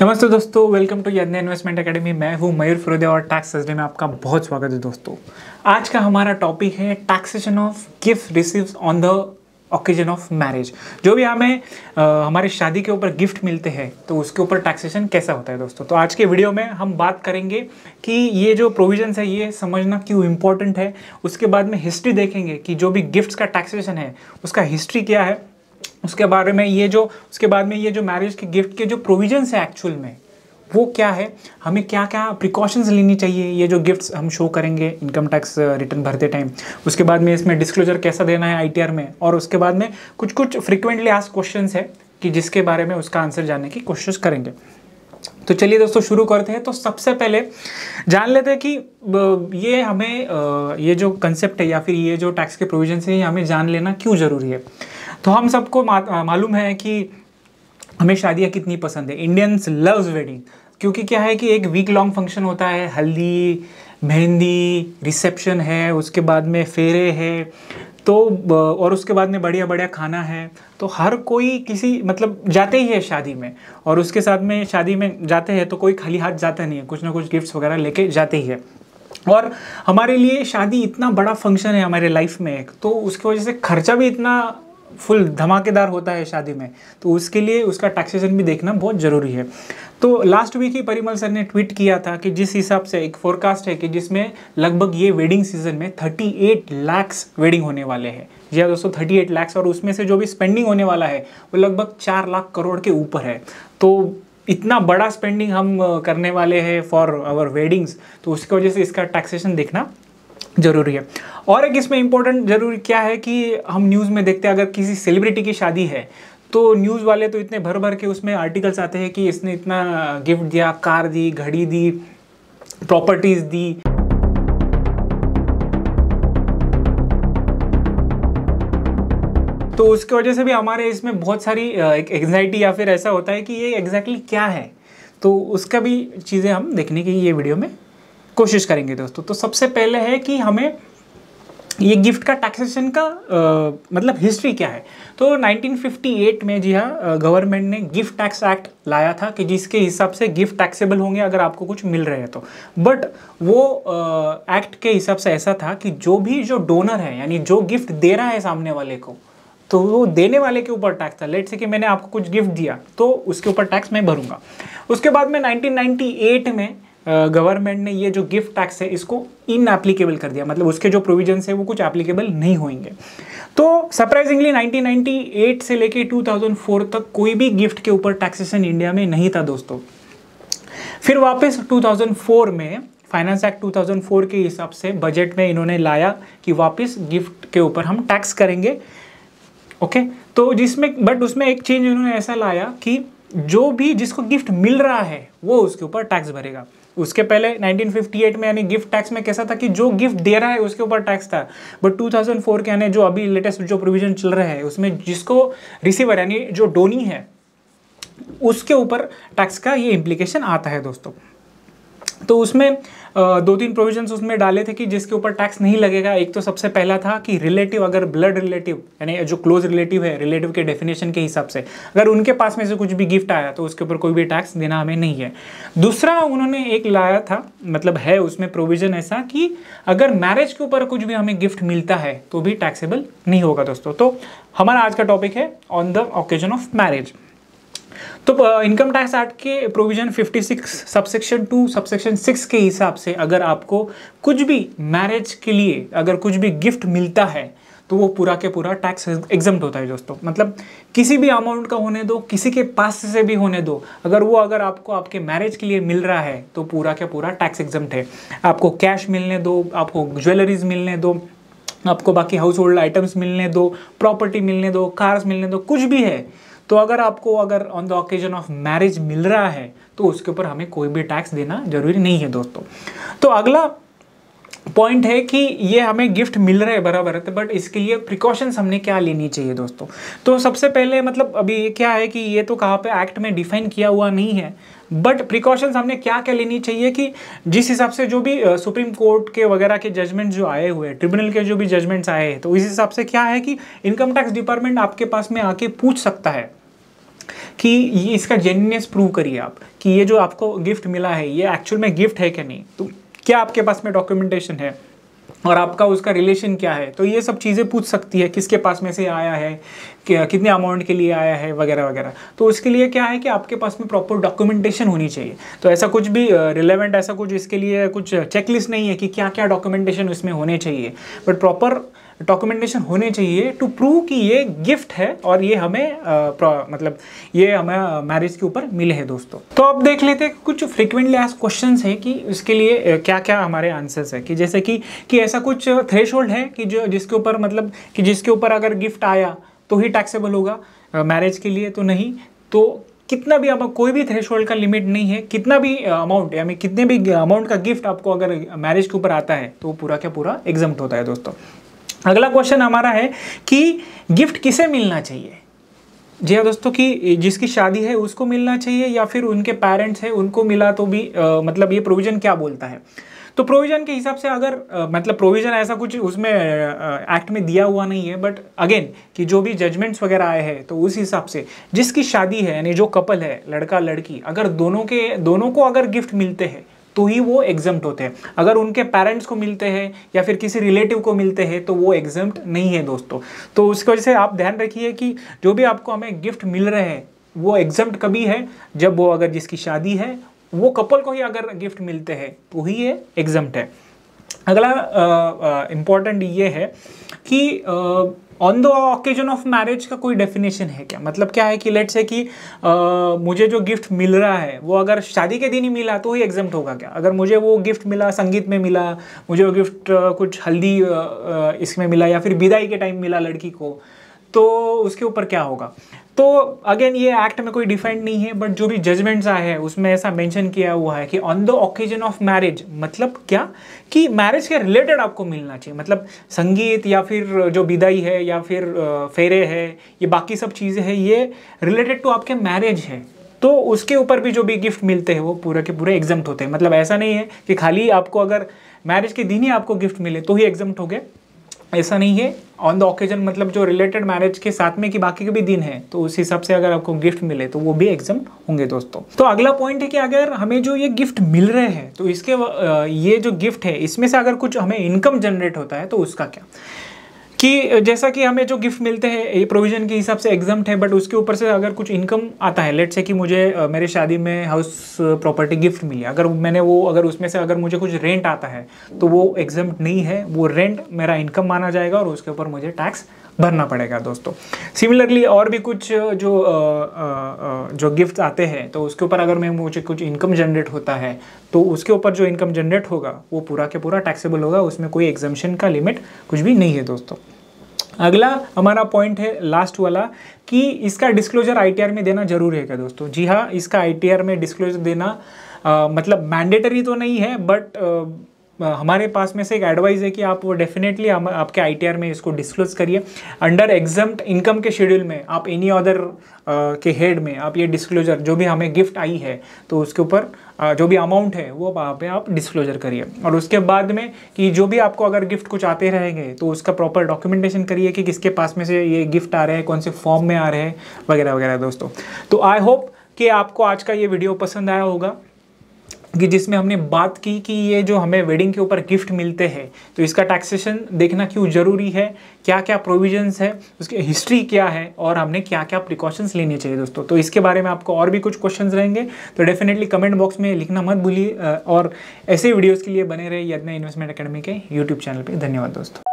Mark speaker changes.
Speaker 1: नमस्ते दोस्तों welcome to Yadnya investment academy मैं हूं मयूर फिरोदिया और टैक्स सजडे में आपका बहुत स्वागत है दोस्तों आज का हमारा टॉपिक है taxation of gift receives on the occasion of marriage जो भी हमें हमारी शादी के ऊपर गिफ्ट मिलते हैं तो उसके ऊपर टैक्सेशन कैसा होता है दोस्तों तो आज के वीडियो में हम बात करेंगे कि ये जो प्रोविजंस है ये समझना क्यों इम्पोर्टेंट है उसके बाद में हिस्ट्री देखेंगे कि जो भी गिफ्ट्स का टैक्सेशन है उसका हिस्ट्री क्या है उसके बारे में ये जो उसके बाद में ये जो मैरिज के गिफ्ट के जो प्रोविजंस हैं एक्चुअल में वो क्या है हमें क्या क्या प्रिकॉशंस लेनी चाहिए ये जो गिफ्ट्स हम शो करेंगे इनकम टैक्स रिटर्न भरते टाइम उसके बाद में इसमें डिस्क्लोजर कैसा देना है आईटीआर में और उसके बाद में कुछ कुछ फ्रिक्वेंटली आज क्वेश्चन है कि जिसके बारे में उसका आंसर जानने की कोशिश करेंगे तो चलिए दोस्तों शुरू करते हैं तो सबसे पहले जान लेते हैं कि ये हमें ये जो कंसेप्ट है या फिर ये जो टैक्स के प्रोविजन है ये हमें जान लेना क्यों ज़रूरी है तो हम सबको मालूम है कि हमें शादियाँ कितनी पसंद है इंडियंस लव्स वेडिंग क्योंकि क्या है कि एक वीक लॉन्ग फंक्शन होता है हल्दी मेहंदी रिसेप्शन है उसके बाद में फेरे है तो और उसके बाद में बढ़िया बढ़िया खाना है तो हर कोई किसी मतलब जाते ही है शादी में और उसके साथ में शादी में जाते हैं तो कोई खाली हाथ जाता नहीं है कुछ ना कुछ गिफ्ट्स वगैरह लेके जाते ही है और हमारे लिए शादी इतना बड़ा फंक्शन है हमारे लाइफ में एक तो उसकी वजह से खर्चा भी इतना फुल धमाकेदार होता है शादी में तो उसके लिए उसका टैक्सेशन भी देखना बहुत ज़रूरी है तो लास्ट वीक ही परिमल सर ने ट्वीट किया था कि जिस हिसाब से एक फोरकास्ट है कि जिसमें लगभग ये वेडिंग सीजन में 38 लैक्स वेडिंग होने वाले हैं जी हाँ दोस्तों एट लैक्स और उसमें से जो भी स्पेंडिंग होने वाला है वो लगभग चार लाख करोड़ के ऊपर है तो इतना बड़ा स्पेंडिंग हम करने वाले हैं फॉर आवर वेडिंग्स तो उसकी वजह से इसका टैक्सेशन देखना ज़रूरी है और एक इसमें इम्पोर्टेंट जरूरी क्या है कि हम न्यूज़ में देखते हैं अगर किसी सेलिब्रिटी की शादी है तो न्यूज़ वाले तो इतने भर भर के उसमें आर्टिकल्स आते हैं कि इसने इतना गिफ्ट दिया कार दी घड़ी दी प्रॉपर्टीज़ दी तो उसकी वजह से भी हमारे इसमें बहुत सारी एक एग्जाइटी या फिर ऐसा होता है कि ये एग्जैक्टली exactly क्या है तो उसका भी चीज़ें हम देखने की ये वीडियो में कोशिश करेंगे दोस्तों तो सबसे पहले है कि हमें ये गिफ्ट का टैक्सेशन का आ, मतलब हिस्ट्री क्या है तो 1958 में जी हाँ गवर्नमेंट ने गिफ्ट टैक्स एक्ट लाया था कि जिसके हिसाब से गिफ्ट टैक्सेबल होंगे अगर आपको कुछ मिल रहे हैं तो बट वो एक्ट के हिसाब से ऐसा था कि जो भी जो डोनर है यानी जो गिफ्ट दे रहा है सामने वाले को तो वो देने वाले के ऊपर टैक्स था लेट से कि मैंने आपको कुछ गिफ्ट दिया तो उसके ऊपर टैक्स मैं भरूंगा उसके बाद में 1998 में गवर्नमेंट ने ये जो गिफ्ट टैक्स है इसको इन एप्लीकेबल कर दिया मतलब उसके जो प्रोविजन है वो कुछ एप्लीकेबल नहीं होंगे तो सरप्राइजिंगली 1998 से लेके 2004 तक कोई भी गिफ्ट के ऊपर टैक्सेशन इंडिया में नहीं था दोस्तों फिर वापस 2004 में फाइनेंस एक्ट 2004 के हिसाब से बजट में इन्होंने लाया कि वापस गिफ्ट के ऊपर हम टैक्स करेंगे ओके तो जिसमें बट उसमें एक चेंज इन्होंने ऐसा लाया कि जो भी जिसको गिफ्ट मिल रहा है वो उसके ऊपर टैक्स भरेगा उसके पहले 1958 में यानी गिफ्ट टैक्स में कैसा था कि जो गिफ्ट दे रहा है उसके ऊपर टैक्स था बट 2004 के यानी जो अभी लेटेस्ट जो प्रोविजन चल रहे हैं उसमें जिसको रिसीवर यानी जो डोनी है उसके ऊपर टैक्स का ये इम्प्लीकेशन आता है दोस्तों तो उसमें दो तीन प्रोविजंस उसमें डाले थे कि जिसके ऊपर टैक्स नहीं लगेगा एक तो सबसे पहला था कि रिलेटिव अगर ब्लड रिलेटिव यानी जो क्लोज रिलेटिव है रिलेटिव के डेफिनेशन के हिसाब से अगर उनके पास में से कुछ भी गिफ्ट आया तो उसके ऊपर कोई भी टैक्स देना हमें नहीं है दूसरा उन्होंने एक लाया था मतलब है उसमें प्रोविजन ऐसा कि अगर मैरिज के ऊपर कुछ भी हमें गिफ्ट मिलता है तो भी टैक्सेबल नहीं होगा दोस्तों तो हमारा आज का टॉपिक है on the occasion of marriage तो इनकम टैक्स एक्ट के provision 56 six subsection two subsection six के हिसाब से अगर आपको कुछ भी मैरिज के लिए अगर कुछ भी गिफ्ट मिलता है तो वो पूरा के पूरा टैक्स एग्जाम होता है दोस्तों मतलब किसी भी अमाउंट का होने दो किसी के पास से भी होने दो अगर वो अगर आपको आपके मैरिज के लिए मिल रहा है तो पूरा के पूरा टैक्स एग्जाम है आपको कैश मिलने दो आपको ज्वेलरीज मिलने दो आपको बाकी हाउस होल्ड आइटम्स मिलने दो प्रॉपर्टी मिलने दो कार्स मिलने दो कुछ भी है तो अगर आपको अगर on the occasion of marriage मिल रहा है तो उसके ऊपर हमें कोई भी टैक्स देना जरूरी नहीं है दोस्तों तो अगला पॉइंट है कि ये हमें गिफ्ट मिल रहा है बराबर है बट इसके लिए प्रिकॉशंस हमने क्या लेनी चाहिए दोस्तों तो सबसे पहले मतलब अभी ये क्या है कि ये तो कहाँ पे एक्ट में डिफाइन किया हुआ नहीं है बट प्रिकॉशंस हमने क्या क्या लेनी चाहिए कि जिस हिसाब से जो भी सुप्रीम कोर्ट के वगैरह के जजमेंट जो आए हुए हैं ट्रिब्यूनल के जो भी जजमेंट्स आए हैं तो इस हिसाब से क्या है कि इनकम टैक्स डिपार्टमेंट आपके पास में आके पूछ सकता है कि ये इसका जेन्यूनेस प्रूव करिए आप कि ये जो आपको गिफ्ट मिला है ये एक्चुअल में गिफ्ट है क्या नहीं तो क्या आपके पास में डॉक्यूमेंटेशन है और आपका उसका रिलेशन क्या है तो ये सब चीज़ें पूछ सकती है किसके पास में से आया है कितने अमाउंट के लिए आया है वगैरह वगैरह तो उसके लिए क्या है कि आपके पास में प्रॉपर डॉक्यूमेंटेशन होनी चाहिए तो ऐसा कुछ भी रिलेवेंट ऐसा कुछ इसके लिए कुछ चेकलिस्ट नहीं है कि क्या क्या डॉक्यूमेंटेशन उसमें होने चाहिए बट प्रॉपर डॉक्यूमेंटेशन होने चाहिए टू प्रूव कि ये गिफ्ट है और ये हमें आ, मतलब ये हमें मैरिज के ऊपर मिले हैं दोस्तों तो अब देख लेते हैं कुछ फ्रिक्वेंटली आज क्वेश्चन है कि उसके लिए क्या क्या हमारे आंसर्स है कि जैसे कि कि ऐसा कुछ थ्रेश है कि जो जिसके ऊपर मतलब कि जिसके ऊपर अगर गिफ्ट आया तो ही टैक्सेबल होगा मैरिज के लिए तो नहीं तो कितना भी आपका कोई भी थ्रेश का लिमिट नहीं है कितना भी अमाउंट यानी कितने भी अमाउंट का गिफ्ट आपको अगर मैरिज के ऊपर आता है तो पूरा क्या पूरा एग्जाम होता है दोस्तों अगला क्वेश्चन हमारा है कि गिफ्ट किसे मिलना चाहिए जी हाँ दोस्तों कि जिसकी शादी है उसको मिलना चाहिए या फिर उनके पेरेंट्स हैं उनको मिला तो भी आ, मतलब ये प्रोविज़न क्या बोलता है तो प्रोविज़न के हिसाब से अगर आ, मतलब प्रोविज़न ऐसा कुछ उसमें एक्ट में दिया हुआ नहीं है बट अगेन कि जो भी जजमेंट्स वगैरह आए हैं तो उस हिसाब से जिसकी शादी है यानी जो कपल है लड़का लड़की अगर दोनों के दोनों को अगर गिफ्ट मिलते हैं तो ही वो एग्जम होते हैं अगर उनके पेरेंट्स को मिलते हैं या फिर किसी रिलेटिव को मिलते हैं तो वो एग्जम्प्ट नहीं है दोस्तों तो उसकी वजह से आप ध्यान रखिए कि जो भी आपको हमें गिफ्ट मिल रहे हैं वो एग्जम्प्ट कभी है जब वो अगर जिसकी शादी है वो कपल को ही अगर गिफ्ट मिलते हैं तो ही ये एग्जम्ट है अगला इम्पोर्टेंट ये है कि आ, on the occasion of marriage का कोई डेफिनेशन है क्या मतलब क्या है कि लेट से कि आ, मुझे जो गिफ्ट मिल रहा है वो अगर शादी के दिन ही मिला तो ही एग्जाम होगा क्या अगर मुझे वो गिफ्ट मिला संगीत में मिला मुझे वो गिफ्ट कुछ हल्दी इसमें मिला या फिर विदाई के टाइम मिला लड़की को तो उसके ऊपर क्या होगा तो अगेन ये एक्ट में कोई डिफाइंड नहीं है बट जो भी जजमेंट्स आए हैं उसमें ऐसा मेंशन किया हुआ है कि on the occasion of marriage मतलब क्या कि मैरिज के रिलेटेड आपको मिलना चाहिए मतलब संगीत या फिर जो विदाई है या फिर फेरे है ये बाकी सब चीज़ें हैं ये रिलेटेड टू आपके मैरिज है तो उसके ऊपर भी जो भी गिफ्ट मिलते हैं वो पूरे के पूरे एग्जम्प्ट होते हैं मतलब ऐसा नहीं है कि खाली आपको अगर मैरिज के दिन ही आपको गिफ्ट मिले तो ही एग्जम्प्ट हो गए ऐसा नहीं है ऑन द ऑकेजन मतलब जो रिलेटेड मैरिज के साथ में कि बाकी के भी दिन है तो उस हिसाब से अगर आपको गिफ्ट मिले तो वो भी एग्जाम होंगे दोस्तों तो अगला पॉइंट है कि अगर हमें जो ये गिफ्ट मिल रहे हैं तो इसके ये जो गिफ्ट है इसमें से अगर कुछ हमें इनकम जनरेट होता है तो उसका क्या कि जैसा कि हमें जो गिफ्ट मिलते हैं ये प्रोविजन के हिसाब से एग्जाम है बट उसके ऊपर से अगर कुछ इनकम आता है लेट से कि मुझे मेरे शादी में हाउस प्रॉपर्टी गिफ्ट मिली अगर मैंने वो अगर उसमें से अगर मुझे कुछ रेंट आता है तो वो एग्जाम नहीं है वो रेंट मेरा इनकम माना जाएगा और उसके ऊपर मुझे टैक्स भरना पड़ेगा दोस्तों सिमिलरली और भी कुछ जो आ, आ, जो गिफ्ट आते हैं तो उसके ऊपर अगर मैं मुझे कुछ इनकम जनरेट होता है तो उसके ऊपर जो इनकम जनरेट होगा वो पूरा के पूरा टैक्सेबल होगा उसमें कोई एग्जामेशन का लिमिट कुछ भी नहीं है दोस्तों अगला हमारा पॉइंट है लास्ट वाला कि इसका डिस्क्लोजर आईटीआर में देना जरूरी है क्या दोस्तों जी हाँ इसका आईटीआर में डिस्क्लोजर देना आ, मतलब मैंडेटरी तो नहीं है बट हमारे पास में से एक एडवाइस है कि आप वो डेफिनेटली आपके आईटीआर में इसको डिस्क्लोज करिए अंडर एग्जाम इनकम के शेड्यूल में आप एनी अदर के हेड में आप ये डिस्क्लोजर जो भी हमें गिफ्ट आई है तो उसके ऊपर जो भी अमाउंट है वो वहाँ पे आप डिस्क्लोजर करिए और उसके बाद में कि जो भी आपको अगर गिफ्ट कुछ आते रहेंगे तो उसका प्रॉपर डॉक्यूमेंटेशन करिए कि किसके पास में से ये गिफ्ट आ रहे हैं कौन से फॉर्म में आ रहे हैं वगैरह वगैरह दोस्तों तो आई होप कि आपको आज का ये वीडियो पसंद आया होगा कि जिसमें हमने बात की कि ये जो हमें वेडिंग के ऊपर गिफ्ट मिलते हैं तो इसका टैक्सेशन देखना क्यों ज़रूरी है क्या क्या प्रोविजंस है उसकी हिस्ट्री क्या है और हमने क्या क्या प्रिकॉशंस लेने चाहिए दोस्तों तो इसके बारे में आपको और भी कुछ क्वेश्चन रहेंगे तो डेफिनेटली कमेंट बॉक्स में लिखना मत भूलिए और ऐसे वीडियोज़ के लिए बने रहे यदना इन्वेस्टमेंट अकेडमी के यूट्यूब चैनल पर धन्यवाद दोस्तों